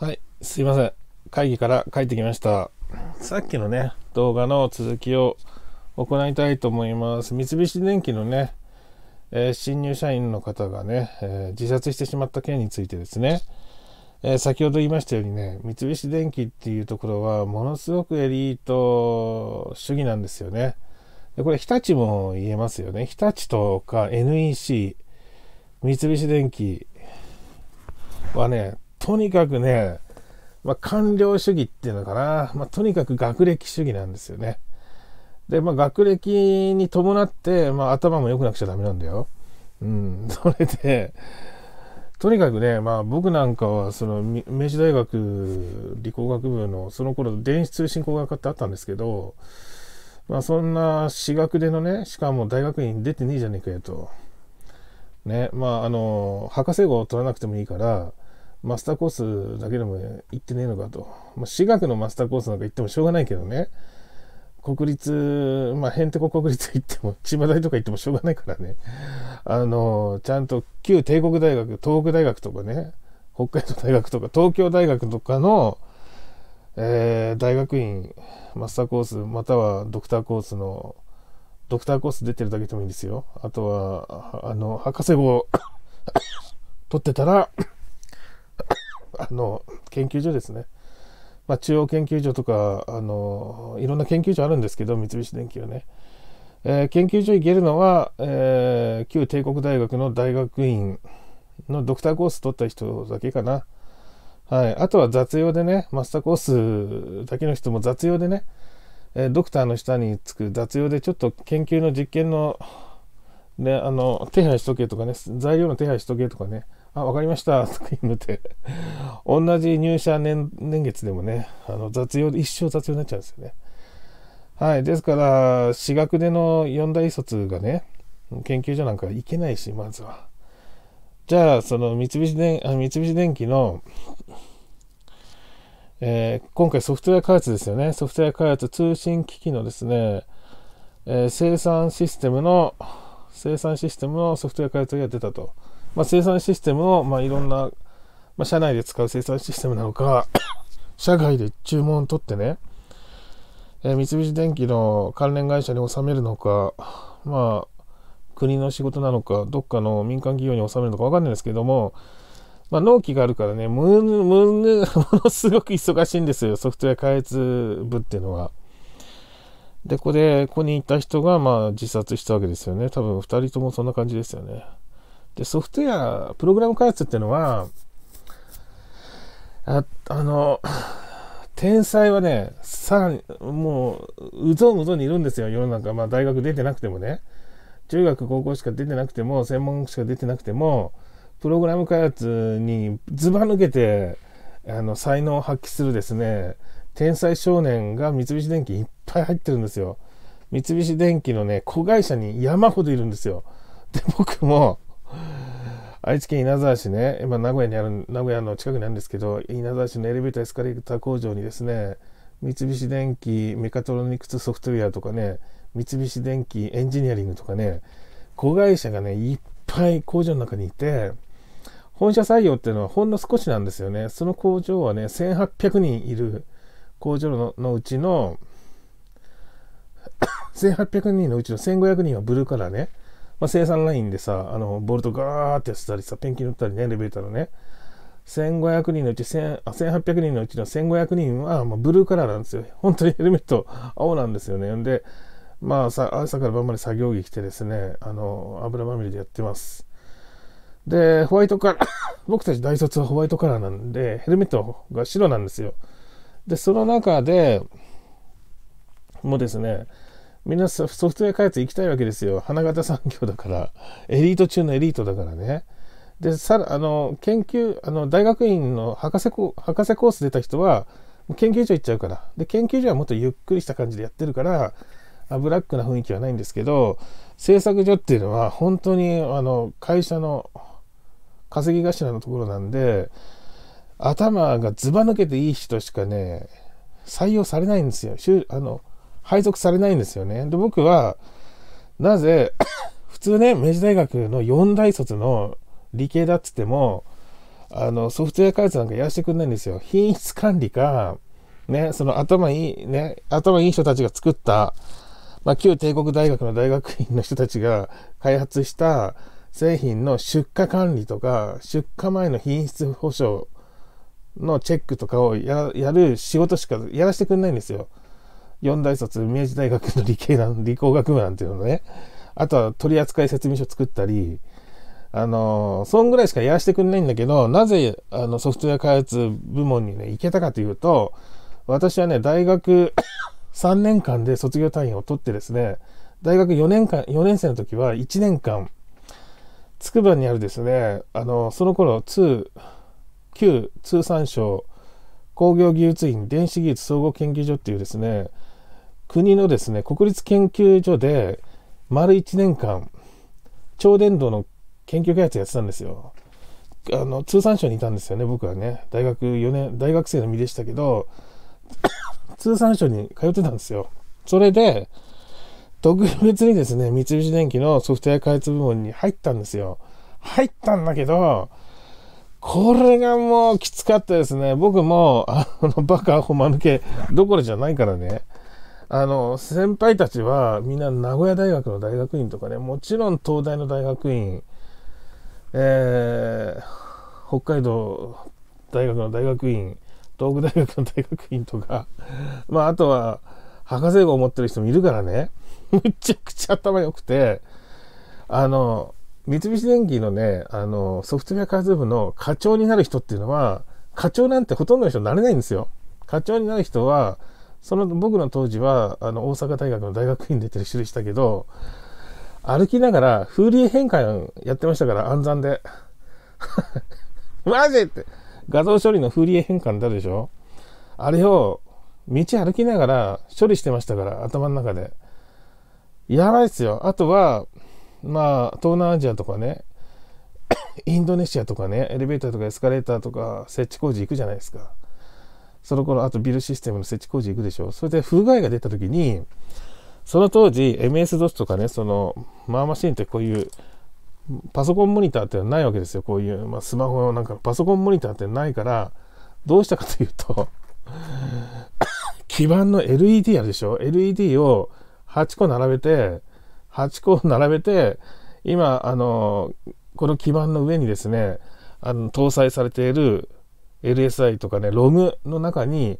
はい、すいません。会議から帰ってきました。さっきのね、動画の続きを行いたいと思います。三菱電機のね、えー、新入社員の方がね、えー、自殺してしまった件についてですね、えー、先ほど言いましたようにね、三菱電機っていうところは、ものすごくエリート主義なんですよね。でこれ、日立も言えますよね。日立とか NEC、三菱電機はね、とにかくね、まあ、官僚主義っていうのかな、まあ、とにかく学歴主義なんですよね。で、まあ、学歴に伴って、まあ、頭も良くなくちゃダメなんだよ。うん、それで、とにかくね、まあ、僕なんかは、その、明治大学理工学部の、その頃、電子通信工学科ってあったんですけど、まあ、そんな、私学でのね、しかも大学院出てねえじゃねえかよと。ね、まあ、あの、博士号を取らなくてもいいから、マスターコースだけでも行ってねえのかと。まあ、私学のマスターコースなんか行ってもしょうがないけどね。国立、まあ、へんてこ国立行っても、千葉大とか行ってもしょうがないからね。あの、ちゃんと旧帝国大学、東北大学とかね、北海道大学とか、東京大学とかの、えー、大学院、マスターコース、またはドクターコースの、ドクターコース出てるだけでもいいんですよ。あとは、あの、博士号 取ってたらあの研究所ですね、まあ、中央研究所とかあのいろんな研究所あるんですけど三菱電機はね、えー、研究所行けるのは、えー、旧帝国大学の大学院のドクターコース取った人だけかな、はい、あとは雑用でねマスターコースだけの人も雑用でね、えー、ドクターの下につく雑用でちょっと研究の実験ので、あの、手配しとけとかね、材料の手配しとけとかね、あ、わかりました、とか言うのて、同じ入社年月でもね、あの雑用、一生雑用になっちゃうんですよね。はい、ですから、私学での四大卒がね、研究所なんか行けないし、まずは。じゃあ、その三菱電三菱電機の、えー、今回ソフトウェア開発ですよね。ソフトウェア開発、通信機器のですね、えー、生産システムの、生産システムのソフトウェア開発が出たと。まあ、生産システムを、まあ、いろんな、まあ、社内で使う生産システムなのか、社外で注文を取ってね、えー、三菱電機の関連会社に納めるのか、まあ、国の仕事なのか、どっかの民間企業に納めるのかわかんないですけども、まあ、納期があるからね、ものすごく忙しいんですよ、ソフトウェア開発部っていうのは。で、ここで、ここにいた人が、まあ、自殺したわけですよね。多分、2人ともそんな感じですよね。で、ソフトウェア、プログラム開発っていうのは、ああの、天才はね、さらに、もう、うぞうむぞにいるんですよ、世の中。まあ、大学出てなくてもね。中学、高校しか出てなくても、専門しか出てなくても、プログラム開発にずば抜けて、あの、才能を発揮するですね、天才少年が三菱電機いっぱい入ってるんですよ。三菱電機のね、子会社に山ほどいるんですよ。で、僕も、愛知県稲沢市ね、今名古屋にある、名古屋の近くにあるんですけど、稲沢市のエレベーターエスカレーター工場にですね、三菱電機メカトロニクスソフトウェアとかね、三菱電機エンジニアリングとかね、子会社がね、いっぱい工場の中にいて、本社採用っていうのはほんの少しなんですよね。その工場はね、1800人いる。工場のうちの1800 人のうちの1500人はブルーカラーね、まあ、生産ラインでさあのボルトガーってやってたりさペンキ塗ったりねエレベーターのね1500人のうち1000あ1800人のうちの1500人は、まあ、ブルーカラーなんですよ本当にヘルメット青なんですよねでまあさ朝から晩まで作業着着てですねあの油まみれでやってますでホワイトカラー 僕たち大卒はホワイトカラーなんでヘルメットが白なんですよで、その中でもうですね、みんなソフトウェア開発行きたいわけですよ。花形産業だから、エリート中のエリートだからね。で、さら、あの、研究、あの、大学院の博士コ博士コース出た人は、研究所行っちゃうから。で、研究所はもっとゆっくりした感じでやってるから、ブラックな雰囲気はないんですけど、製作所っていうのは本当にあの会社の稼ぎ頭のところなんで、頭がずば抜けていい人しかね、採用されないんですよ。あの、配属されないんですよね。で、僕は、なぜ、普通ね、明治大学の4大卒の理系だっつっても、あの、ソフトウェア開発なんかやらせてくんないんですよ。品質管理か、ね、その頭いい、ね、頭いい人たちが作った、まあ、旧帝国大学の大学院の人たちが開発した製品の出荷管理とか、出荷前の品質保証のチェックとかをやる仕事しかやらせてくれないんですよ。四大卒、明治大学の理系なん、理工学部なんていうのね。あとは取扱説明書作ったり、あの、そんぐらいしかやらせてくれないんだけど、なぜあのソフトウェア開発部門にね、行けたかというと、私はね、大学3 年間で卒業単位を取ってですね、大学4年間、4年生の時は1年間、つくばにあるですね、あの、その頃、2、旧通産省工業技術院電子技術総合研究所っていうですね国のですね国立研究所で丸1年間超伝導の研究開発やってたんですよ。あの通産省にいたんですよね僕はね大学4年大学生の身でしたけど 通産省に通ってたんですよ。それで特別にですね三菱電機のソフトウェア開発部門に入ったんですよ。入ったんだけどこれがもうきつかったですね。僕も、あの、バカほま抜けどころじゃないからね。あの、先輩たちはみんな名古屋大学の大学院とかね、もちろん東大の大学院、えー、北海道大学の大学院、東北大学の大学院とか、まあ、あとは、博士号を持ってる人もいるからね、むちゃくちゃ頭良くて、あの、三菱電機のね、あの、ソフトウェア開発部の課長になる人っていうのは、課長なんてほとんどの人になれないんですよ。課長になる人は、その僕の当時は、あの、大阪大学の大学院出てる人でしたけど、歩きながら、風鈴変換やってましたから、暗算で。マジって、画像処理の風鈴変換だでしょあれを、道歩きながら処理してましたから、頭の中で。やばいっすよ。あとは、まあ、東南アジアとかね、インドネシアとかね、エレベーターとかエスカレーターとか設置工事行くじゃないですか。その頃、あとビルシステムの設置工事行くでしょ。それで不具合が出た時に、その当時 MS-DOS とかね、その、マーマシンってこういうパソコンモニターってないわけですよ。こういう、まあ、スマホなんかパソコンモニターってないから、どうしたかというと 基板の LED あるでしょ ?LED を8個並べて、8個並べて今あのこの基板の上にですねあの搭載されている LSI とかね ROM の中に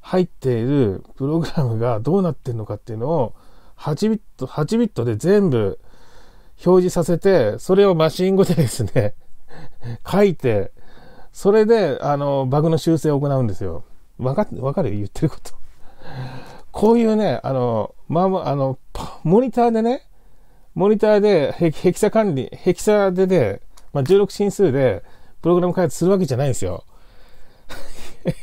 入っているプログラムがどうなってるのかっていうのを8ビット8ビットで全部表示させてそれをマシン語でですね書いてそれであのバグの修正を行うんですよ。わかわかる言ってることこういうね、あの、まあ、あの、モニターでね、モニターでヘキサ管理、ヘキサでね、まあ、16進数でプログラム開発するわけじゃないんですよ。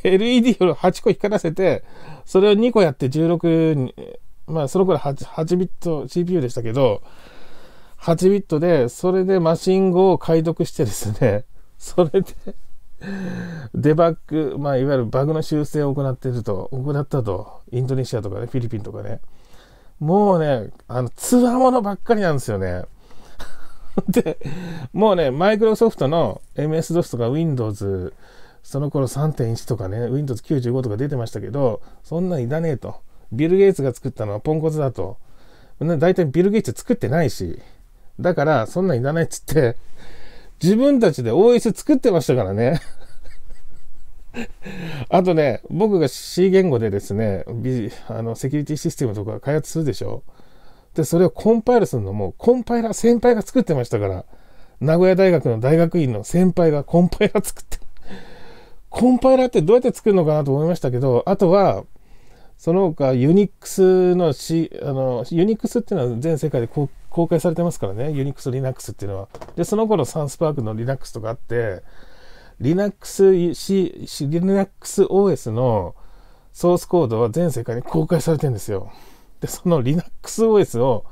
LED を8個光らせて、それを2個やって16に、まあ、その頃 8, 8ビット CPU でしたけど、8ビットで、それでマシン語を解読してですね、それでデ バッグ、まあ、いわゆるバグの修正を行っていると、行ったと、インドネシアとかね、フィリピンとかね、もうね、あの、つわものばっかりなんですよね。で、もうね、マイクロソフトの MS-DOS とか Windows、その頃3.1とかね、Windows95 とか出てましたけど、そんなんいらねえと。ビル・ゲイツが作ったのはポンコツだと。大体ビル・ゲイツ作ってないし、だから、そんなんいらないっつって、自分たちで OS 作ってましたからね。あとね、僕が C 言語でですね、あのセキュリティシステムとか開発するでしょで、それをコンパイルするのも、コンパイラー先輩が作ってましたから、名古屋大学の大学院の先輩がコンパイラー作って、コンパイラーってどうやって作るのかなと思いましたけど、あとは、その他ユニックスの C、あの、ユニックスっていうのは全世界で公公開されてますからね、ユニックス、リナックスっていうのは。で、その頃サンスパークの Linux とかあって、Linux、C、LinuxOS のソースコードは全世界に公開されてるんですよ。で、その LinuxOS を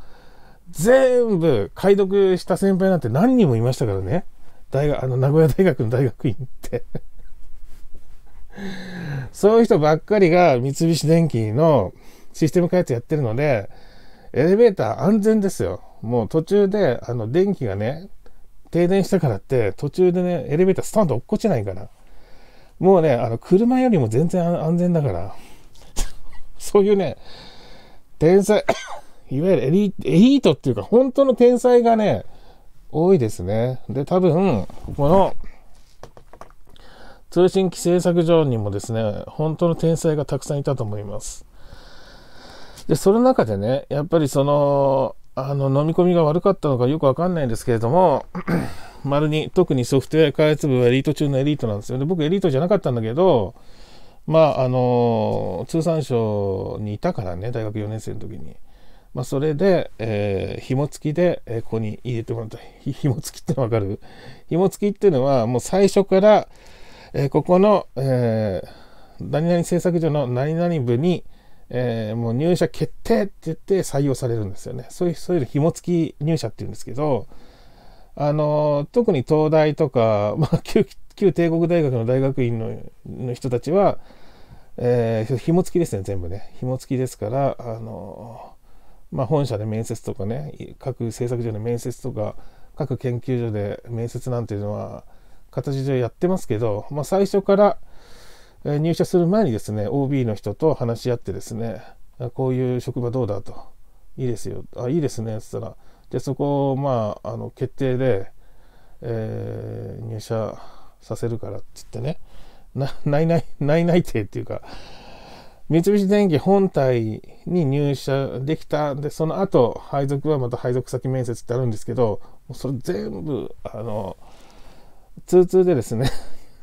全部解読した先輩なんて何人もいましたからね。大学、あの、名古屋大学の大学院って そういう人ばっかりが三菱電機のシステム開発やってるので、エレベーター安全ですよ。もう途中で、あの、電気がね、停電したからって、途中でね、エレベータースタンと落っこちないから。もうね、あの、車よりも全然安全だから。そういうね、天才、いわゆるエリエリートっていうか、本当の天才がね、多いですね。で、多分、この、通信規制削除にもですね、本当の天才がたくさんいたと思います。で、その中でね、やっぱりその、あの、飲み込みが悪かったのかよくわかんないんですけれども、丸に、特にソフトウェア開発部はエリート中のエリートなんですよね。僕エリートじゃなかったんだけど、まあ、あの、通産省にいたからね、大学4年生の時に。まあ、それで、えー、紐付きで、えー、ここに入れてもらった。紐付きってわかる紐付きっていうのは、もう最初から、えー、ここの、えー、何々製作所の何々部に、えー、もう入社決定って言って採用されるんですよね。そういう、そういう紐付き入社っていうんですけど、あの、特に東大とか、まあ、旧、旧帝国大学の大学院のの人たちは、えー、紐付きですね、全部ね。紐付きですから、あの、まあ、本社で面接とかね、各制作所で面接とか、各研究所で面接なんていうのは、形上やってますけど、まあ、最初から、入社する前にですね OB の人と話し合ってですねこういう職場どうだといいですよあいいですねっつったらで、そこをまああの決定で、えー、入社させるからっつってねな、なないい、ないないてっていうか三菱電機本体に入社できたでその後配属はまた配属先面接ってあるんですけどそれ全部あの通通でですね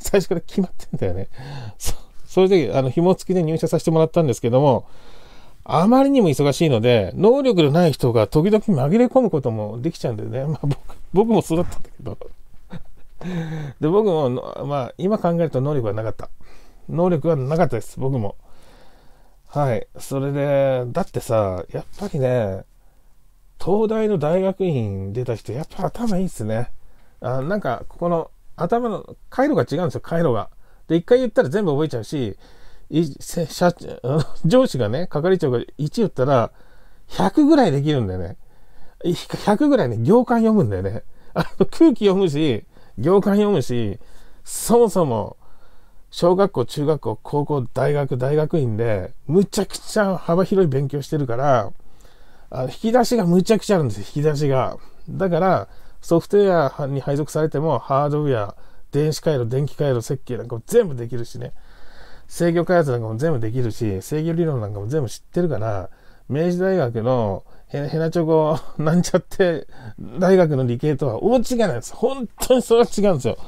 最初から決まってんだよね。そそういう時、あの、紐付きで入社させてもらったんですけども、あまりにも忙しいので、能力のない人が時々紛れ込むこともできちゃうんだよね。まあ、僕僕もそうだったんだけど。で、僕も、まあ、今考えると能力はなかった。能力はなかったです、僕も。はい。それで、だってさ、やっぱりね、東大の大学院出た人、やっぱ頭いいっすね。あなんか、ここの頭の回路が違うんですよ、回路が。で、一回言ったら全部覚えちゃうし、社 上司がね、係長が1言ったら、100ぐらいできるんだよね。100ぐらいね、行間読むんだよね。あの空気読むし、行間読むし、そもそも、小学校、中学校、高校、大学、大学院で、むちゃくちゃ幅広い勉強してるから、あの引き出しがむちゃくちゃあるんですよ、引き出しが。だから、ソフトウェアに配属されてもハードウェア、電子回路、電気回路設計なんかも全部できるしね。制御開発なんかも全部できるし、制御理論なんかも全部知ってるから、明治大学のヘナチョコなんちゃって大学の理系とは大違いなんです。本当にそれは違うんですよ。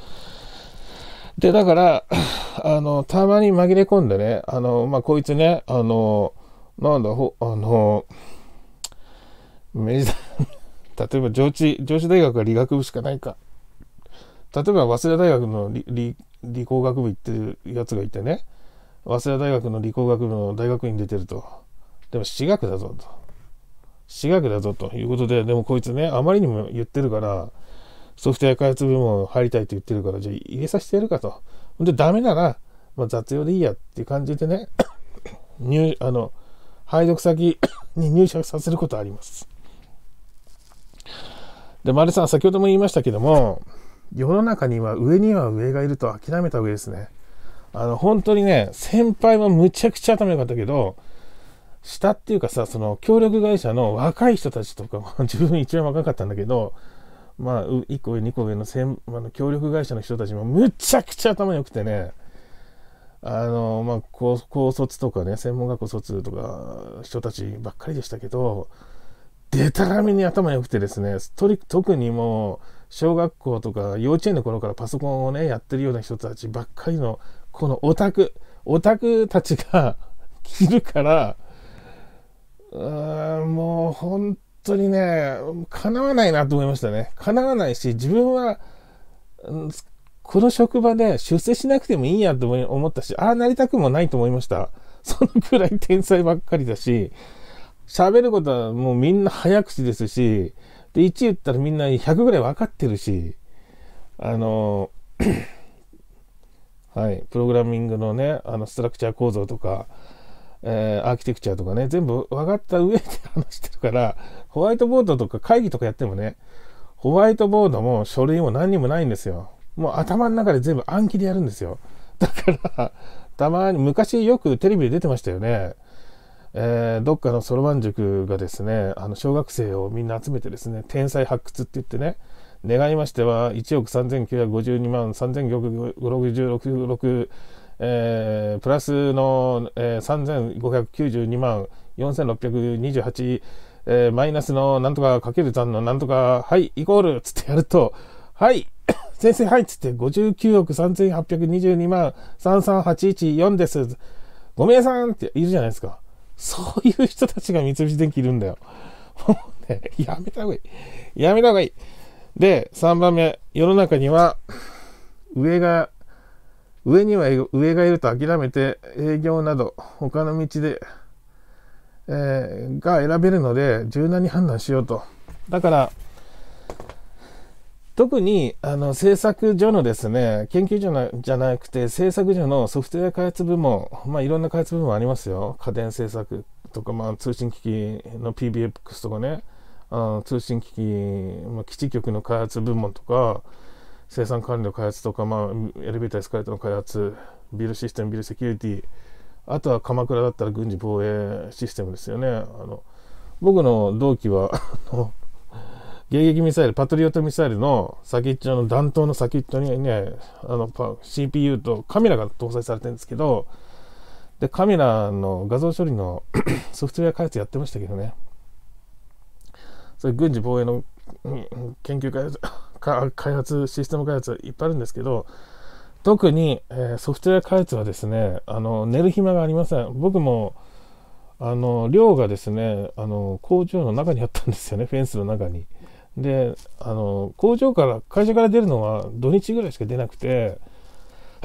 で、だから、あの、たまに紛れ込んでね、あの、まあ、こいつね、あの、なんだ、ほ、あの、明治大例えば上智、上智大学は理学部しかないか。例えば早稲田大学の理理工学部行ってるやつがいてね、早稲田大学の理工学部の大学院出てると。でも私学だぞと。私学だぞということで、でもこいつね、あまりにも言ってるから、ソフトウェア開発部門入りたいと言ってるから、じゃあ入れさせてやるかと。で、ダメなら、まあ、雑用でいいやっていう感じでね、入、あの、配属先に入社させることあります。で、丸さん、先ほども言いましたけども、世の中には上には上がいると諦めた上ですね。あの、本当にね、先輩はむちゃくちゃ頭良かったけど、下っていうかさ、その協力会社の若い人たちとか、自分一番若かったんだけど、まあ、1個上、2個上の先あの協力会社の人たちもむちゃくちゃ頭良くてね、あの、まあ、高卒とかね、専門学校卒とか、人たちばっかりでしたけど、でたらめに頭良くてですね、トリ特にもう、小学校とか幼稚園の頃からパソコンをね、やってるような人たちばっかりの、このオタク、オタクたちが着 るから、うーん、もう本当にね、叶わないなと思いましたね。叶わないし、自分は、この職場で出世しなくてもいいやと思ったし、ああなりたくもないと思いました。そのくらい天才ばっかりだし、喋ることはもうみんな早口ですし、で、1言ったらみんな100ぐらい分かってるし、あの、はい、プログラミングのね、あの、ストラクチャー構造とか、えー、アーキテクチャーとかね、全部分かった上で話してるから、ホワイトボードとか会議とかやってもね、ホワイトボードも書類も何にもないんですよ。もう頭の中で全部暗記でやるんですよ。だから、たまに、昔よくテレビで出てましたよね。えー、どっかのそろばん塾がですね、あの小学生をみんな集めてですね、天才発掘って言ってね、願いましては1億3952万3 5 6 6えー、プラスの、えー、3592万4628、えー、マイナスのなんとかかける残のなんとか、はい、イコールつってやると、はい、先生、はいっつって59億3822万33814です。ごめんさんっているじゃないですか。そういう人たちが三菱電機いるんだよ。もうね、やめた方がいい。やめた方がいい。で、3番目。世の中には、上が、上には上がいると諦めて営業など他の道で、えー、が選べるので柔軟に判断しようと。だから、特に、あの、制作所のですね、研究所なじゃなくて、制作所のソフトウェア開発部門、まあ、いろんな開発部門ありますよ。家電製作とか、まあ、通信機器の PBX とかね、あ通信機器、まあ、基地局の開発部門とか、生産管理の開発とか、まあ、エレベーターエスカレートの開発、ビルシステム、ビルセキュリティ、あとは鎌倉だったら軍事防衛システムですよね。あの僕の同期は迎撃ミサイル、パトリオットミサイルの先っちょの弾頭の先っちょにね、あの CPU とカメラが搭載されてるんですけど、で、カメラの画像処理の ソフトウェア開発やってましたけどね、それ軍事防衛の研究開発、開発、システム開発いっぱいあるんですけど、特に、えソフトウェア開発はですね、あの、寝る暇がありません。僕も、あの、寮がですね、あの、工場の中にあったんですよね、フェンスの中に。であの工場から会社から出るのは土日ぐらいしか出なくて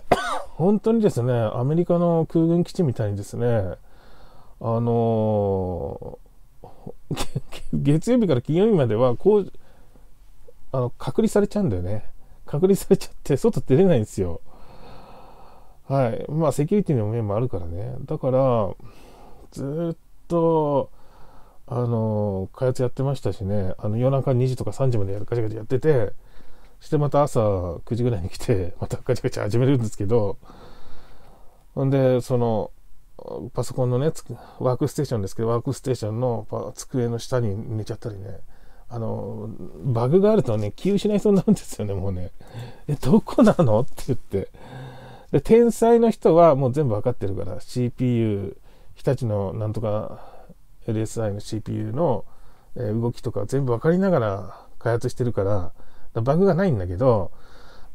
本当にですねアメリカの空軍基地みたいにですねあのー、月曜日から金曜日まではこうあの隔離されちゃうんだよね隔離されちゃって外出れないんですよはいまあセキュリティの面もあるからねだからずっとあの開発やってましたしねあの夜中2時とか3時までやるガチャガチャやっててしてまた朝9時ぐらいに来て またガチャガチャ始めるんですけどほんでそのパソコンのねワークステーションですけどワークステーションの机の下に寝ちゃったりねあのバグがあるとね気失いそうになるんですよねもうねえどこなのって言ってで天才の人はもう全部分かってるから CPU 日立のなんとか LSI の CPU の動きとか全部分かりながら開発してるから、バグがないんだけど、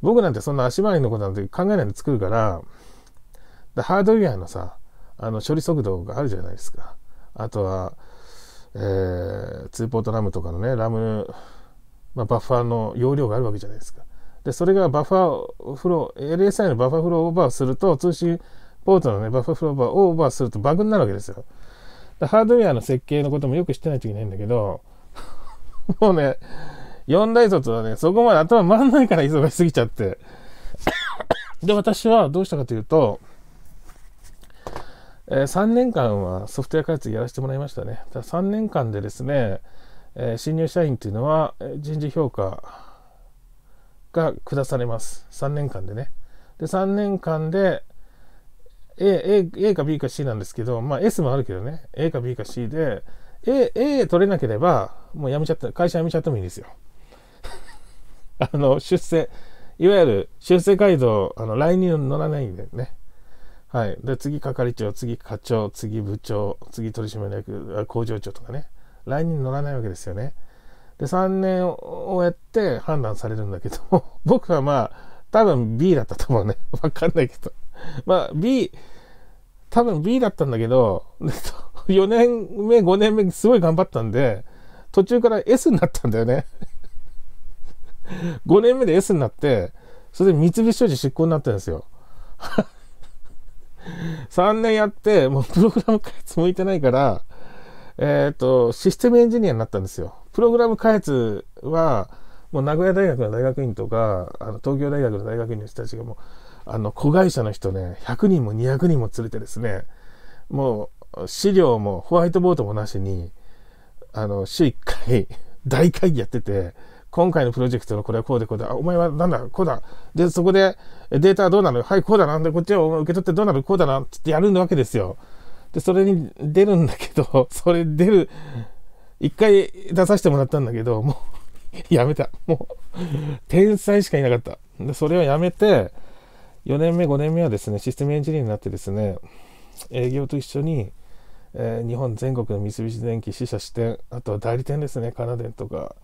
僕なんてそんな足回りのことなんて考えないで作るから、でハードウェアのさ、あの処理速度があるじゃないですか。あとは、えー、2ポートラムとかのね、ラム、まあ、バッファーの容量があるわけじゃないですか。で、それがバッファーフロー、LSI のバッファーフローオーバーすると、通信ポートのね、バッファーフローオーーオーバーするとバグになるわけですよ。ハードウェアの設計のこともよく知ってないといけないんだけど、もうね、4大卒はね、そこまで頭回んないから忙しすぎちゃって。で、私はどうしたかというと、えー、3年間はソフトウェア開発やらせてもらいましたね。ただ3年間でですね、えー、新入社員っていうのは人事評価が下されます。3年間でね。で、3年間で、A, A, A か B か C なんですけど、まあ S もあるけどね、A か B か C で、A、A 取れなければ、もう辞めちゃった、会社辞めちゃってもいいんですよ。あの、出世、いわゆる出世街道、あの、LINE に乗らないんでね。はい。で、次係長、次課長、次部長、次取締役、工場長とかね。LINE に乗らないわけですよね。で、3年をやって判断されるんだけど、僕はまあ、多分 B だったと思うね。わかんないけど。まあ B、多分 B だったんだけど、4 年目、5年目、すごい頑張ったんで、途中から S になったんだよね。5 年目で S になって、それで三菱商事執行になったんですよ。3 年やって、もうプログラム開発向いてないから、えっ、ー、と、システムエンジニアになったんですよ。プログラム開発は、もう名古屋大学の大学院とか、あの東京大学の大学院の人たちがもう、あの、子会社の人ね、100人も200人も連れてですね、もう、資料もホワイトボードもなしに、あの、週1回 大会議やってて、今回のプロジェクトのこれはこうでこうだ、あお前はなんだ、こうだ。で、そこでデータはどうなのはい、こうだな。で、こっちを受け取ってどうなるこうだな。つってやるわけですよ。で、それに出るんだけど、それ出る、一回出させてもらったんだけど、もうやめた。もう天才しかいなかった。で、それをやめて、4年目、5年目はですね、システムエンジニアになってですね、営業と一緒に、えー、日本全国の三菱電機支社支店、あとは代理店ですね、カナデンとか、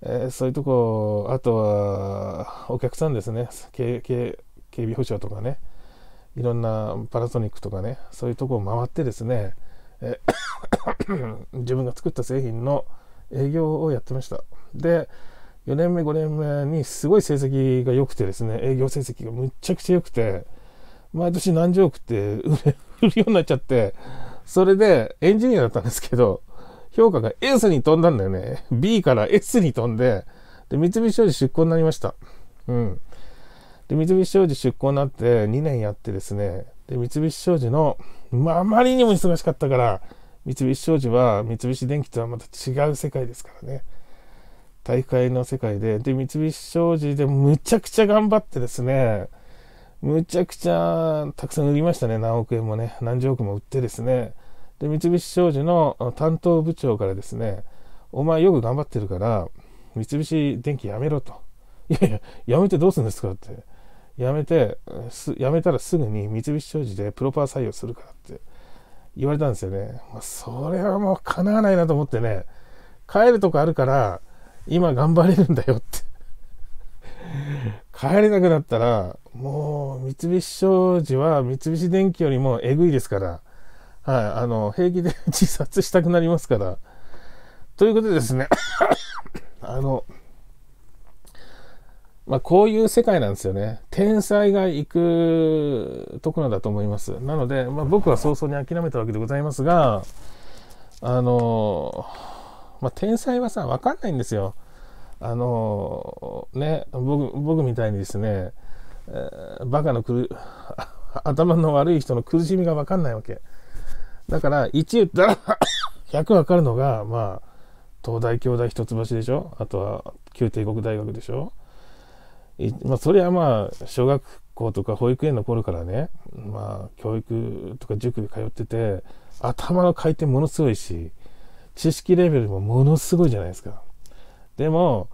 えー、そういうとこ、あとはお客さんですね、警警警備保障とかね、いろんなパナソニックとかね、そういうとこを回ってですね、え 自分が作った製品の営業をやってました。で、4年目、5年目にすごい成績が良くてですね、営業成績がむっちゃくちゃ良くて、毎年何十億って 売るようになっちゃって、それでエンジニアだったんですけど、評価が S に飛んだんだよね。B から S に飛んで、で、三菱商事出向になりました。うん。で、三菱商事出向になって2年やってですね、で、三菱商事の、まあ、あまりにも忙しかったから、三菱商事は三菱電機とはまた違う世界ですからね。大会の世界で、で、三菱商事でむちゃくちゃ頑張ってですね、むちゃくちゃたくさん売りましたね、何億円もね、何十億も売ってですね、で、三菱商事の担当部長からですね、お前よく頑張ってるから、三菱電機やめろと。いやいや、やめてどうするんですかって。やめて、やめたらすぐに三菱商事でプロパー採用するからって言われたんですよね。まあ、それはもう叶わないなと思ってね、帰るとこあるから、今頑張れるんだよって帰れなくなったらもう三菱商事は三菱電機よりもえぐいですから、はい、あの平気で自殺したくなりますからということでですね あのまあ、こういう世界なんですよね。天才が行くところだと思います。なので、まあ、僕は早々に諦めたわけでございますが、あのーまあ、天才はさ、わかんないんですよ。あのー、ね、僕、僕みたいにですね、えー、バカのくる、頭の悪い人の苦しみがわかんないわけ。だから、1言ったら100 わかるのが、まあ、東大、京大、一橋でしょあとは、旧帝国大学でしょまあ、それはまあ、小学校とか保育園の頃からね、まあ、教育とか塾に通ってて、頭の回転ものすごいし、知識レベルもものすごいじゃないですか。でも、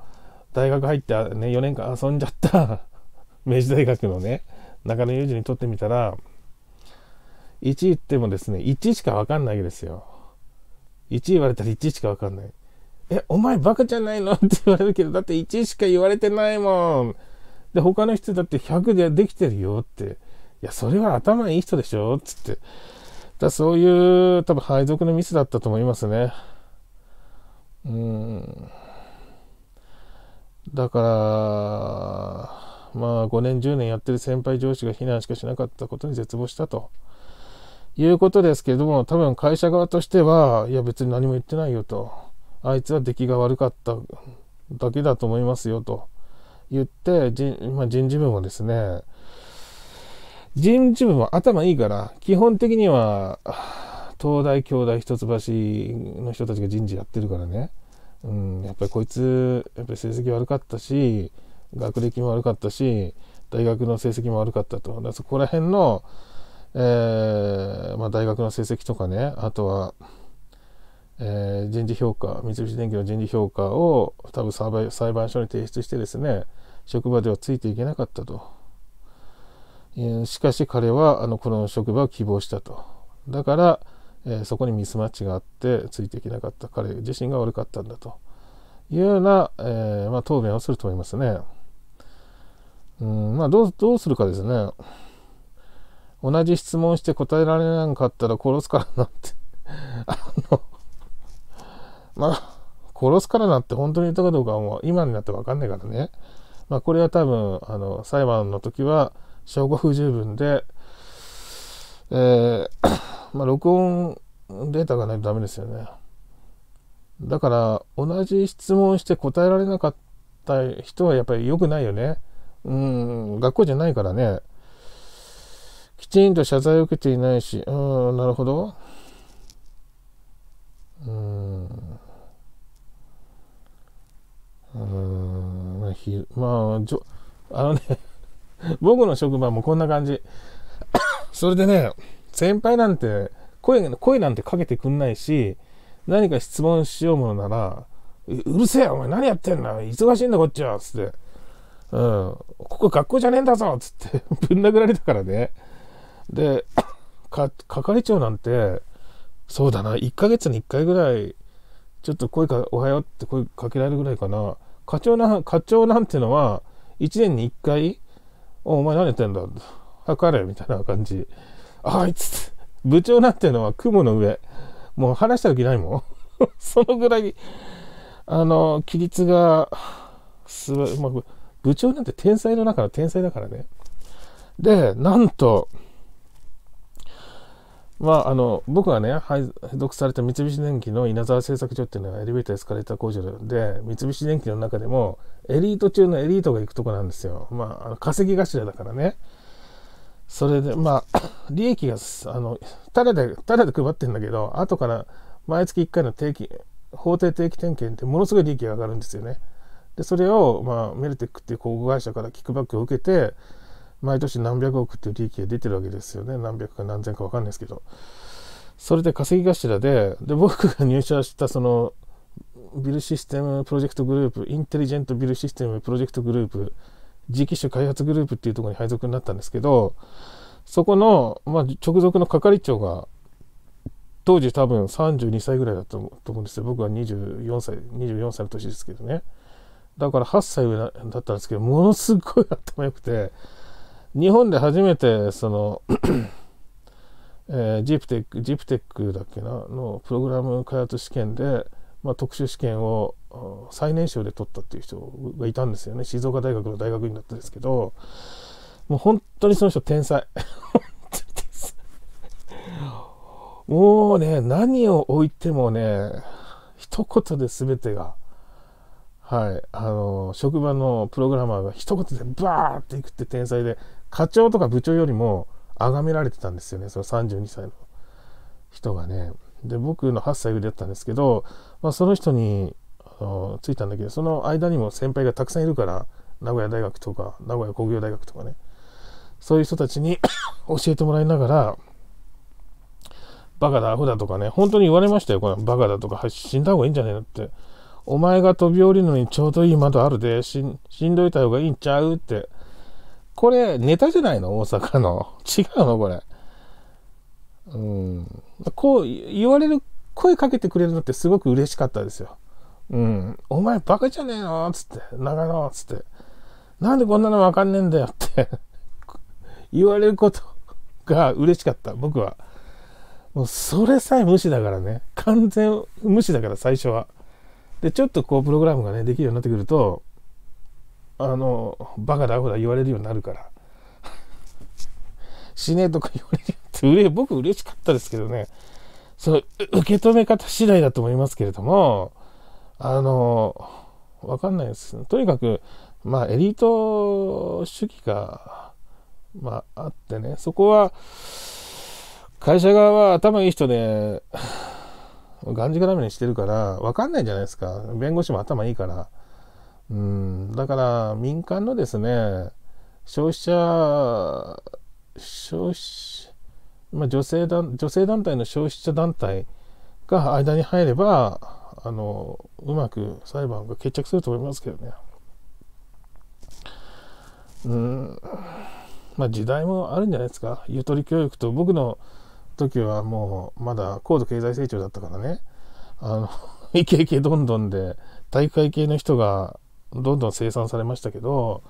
大学入って、ね、4年間遊んじゃった 明治大学のね、中野裕二にとってみたら、1位ってもですね、1位しかわかんないわけですよ。1位言われたら1位しかわかんない。え、お前バカじゃないの って言われるけど、だって1位しか言われてないもん。で、他の人だって100でできてるよって。いや、それは頭いい人でしょつって。だそういう、多分配属のミスだったと思いますね。うんだからまあ5年10年やってる先輩上司が非難しかしなかったことに絶望したということですけれども多分会社側としてはいや別に何も言ってないよとあいつは出来が悪かっただけだと思いますよと言って人,、まあ、人事部もですね人事部も頭いいから基本的には東大京大一橋の人たちが人事やってるからね、うん、やっぱりこいつやっぱり成績悪かったし学歴も悪かったし大学の成績も悪かったとだそこら辺の、えー、まあ、大学の成績とかねあとは、えー、人事評価三菱電機の人事評価を多分裁判所に提出してですね職場ではついていけなかったと。しかし彼はあのこの職場を希望したと。だから、えそこにミスマッチがあってついていけなかった彼自身が悪かったんだというような、えまあ、答弁をすると思いますね。うんまあ、どうどうするかですね。同じ質問して答えられなかったら殺すからなって あのまあ、殺すからなって本当に言ったかどうかはもう今になって分かんないからね。まあ、これは多分、あの、裁判の時は証拠不十分で、えーまあ、録音データがないとダメですよね。だから、同じ質問して答えられなかった人はやっぱり良くないよね。うん、学校じゃないからね。きちんと謝罪を受けていないし、うん、なるほど。うん。うん、まあ、ひまあ、ょ、あのね僕の職場もこんな感じ。それでね、先輩なんて声、声なんてかけてくんないし、何か質問しようものなら、うるせえお前何やってんだ忙しいんだこっちはつって。うん。ここ学校じゃねえんだぞつって ぶん殴られたからね。で、係長なんて、そうだな、1ヶ月に1回ぐらい、ちょっと声か、おはようって声かけられるぐらいかな。課長な、課長なんてのは、1年に1回、おお前何やってんだ測れみたいな感じ。あいつ、部長なんてのは雲の上。もう話した時ないもん。そのぐらい、あの、規律が、すごい、まあ、部長なんて天才の中の天才だからね。で、なんと、まあ、あの僕がね配属された三菱電機の稲沢製作所っていうのはエレベーターエスカレーター工場で三菱電機の中でもエリート中のエリートが行くとこなんですよまああの稼ぎ頭だからねそれで、まあ、利益が、あの、ただで、ただで配ってんだけど、後から毎月1回の定期、法定定期点検ってものすごい利益が上がるんですよね。で、それを、まあ、メルテックっていう広告会社からキックバックを受けて、毎年何百億っていう利益が出てるわけですよね。何百か何千かわかんないですけど。それで稼ぎ頭で、で、僕が入社したその、ビルシステムプロジェクトグループ、インテリジェントビルシステムプロジェクトグループ磁気種開発グループっていうとこに配属になったんですけどそこの、まあ、直属の係長が当時多分32歳ぐらいだったと思うんですよ僕は24歳24歳の年ですけどねだから8歳上だったんですけどものすごい頭良くて日本で初めてそのえー、ジプテックジプテックだっけなのプログラム開発試験で、まあ、特殊試験を最年少で取ったっていう人がいたんですよね静岡大学の大学院だったんですけどもう本当にその人天才 もうね何を置いてもね一言で全てがはいあの職場のプログラマーが一言でバーっていくって天才で課長とか部長よりも崇められてたんですよねその32歳の人がねで僕の8歳上だったんですけど、まあ、その人についたんだけどその間にも先輩がたくさんいるから名古屋大学とか名古屋工業大学とかねそういう人たちに 教えてもらいながらバカだアホだとかね本当に言われましたよこのバカだとか死んだ方がいいんじゃねえのってお前が飛び降りるのにちょうどいい窓あるでしんどいた方がいいんちゃうってこれネタじゃないの大阪の 違うのこれうんこう言われる声かけてくれるのってすごく嬉しかったですようん。お前バカじゃねえのつって、長野つって。なんでこんなのわかんねえんだよって 言われることが嬉しかった、僕は。もうそれさえ無視だからね。完全無視だから最初は。で、ちょっとこうプログラムがね、できるようになってくると、あの、バカだほら言われるようになるから。死ねとか言われるって僕嬉しかったですけどね。その、受け止め方次第だと思いますけれども、あのわかんないです、とにかく、まあ、エリート主義が、まあ、あってねそこは会社側は頭いい人でがんじがらめにしてるからわかんないじゃないですか弁護士も頭いいからうんだから民間のですね消費者消費まあ、女性だ女性団体の消費者団体が間に入ればあのうまく裁判が決着すると思いますけどね。うんまあ、時代もあるんじゃないですかゆとり教育と僕の時はもうまだ高度経済成長だったからねあの イケイケどんどんで体育会系の人がどんどん生産されましたけど、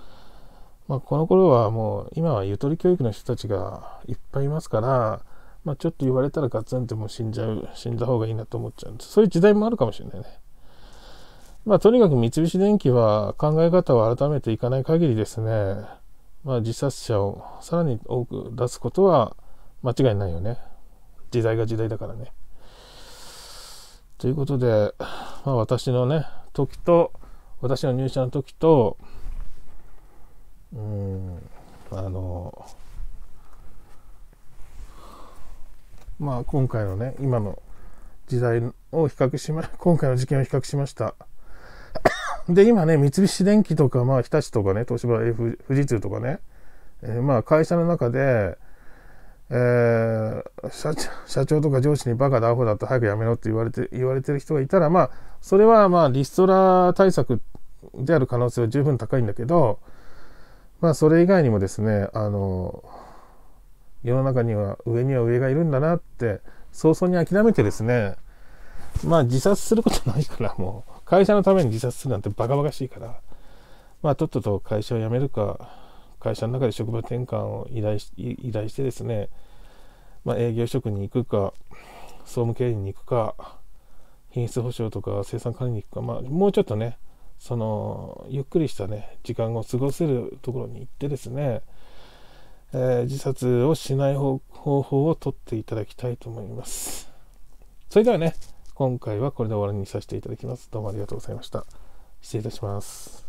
まあ、この頃はもう今はゆとり教育の人たちがいっぱいいますからまあ、ちょっと言われたらガツンってもう死んじゃう、死んだ方がいいなと思っちゃうんです。そういう時代もあるかもしれないね。まあ、とにかく三菱電機は考え方を改めていかない限りですね、まあ、自殺者をさらに多く出すことは間違いないよね。時代が時代だからね。ということで、まあ、私のね、時と、私の入社の時と、うん、あの、まあ、今回のね今の時代を比較しま 今回の事件を比較しました で今ね三菱電機とか、まあ、日立とかね東芝、F、富士通とかね、えー、まあ会社の中で、えー、社社長とか上司にバカだアホだと早くやめろって言われて言われてる人がいたらまあそれはまあリストラ対策である可能性は十分高いんだけどまあそれ以外にもですねあの世の中には上には上がいるんだなって早々に諦めてですねまあ自殺することないからもう会社のために自殺するなんてバカバカしいからまあとっとと会社を辞めるか会社の中で職場転換を依頼し依頼してですね、まあ、営業職に行くか総務経理に行くか品質保証とか生産管理に行くか、まあ、もうちょっとねそのゆっくりしたね時間を過ごせるところに行ってですねえー、自殺をしない方法をとっていただきたいと思います。それではね、今回はこれで終わりにさせていただきます。どうもありがとうございました。失礼いたします。